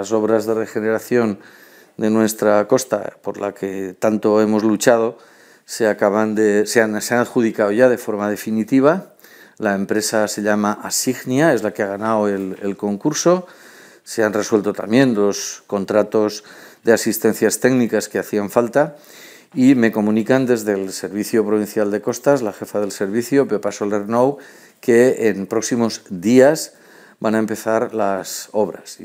Las obras de regeneración de nuestra costa, por la que tanto hemos luchado, se, acaban de, se, han, se han adjudicado ya de forma definitiva. La empresa se llama Asignia, es la que ha ganado el, concurso. Se han resuelto también dos contratos de asistencias técnicas que hacían falta y me comunican desde el Servicio Provincial de Costas, la jefa del servicio, Pepa Solernou, que en próximos días van a empezar las obras.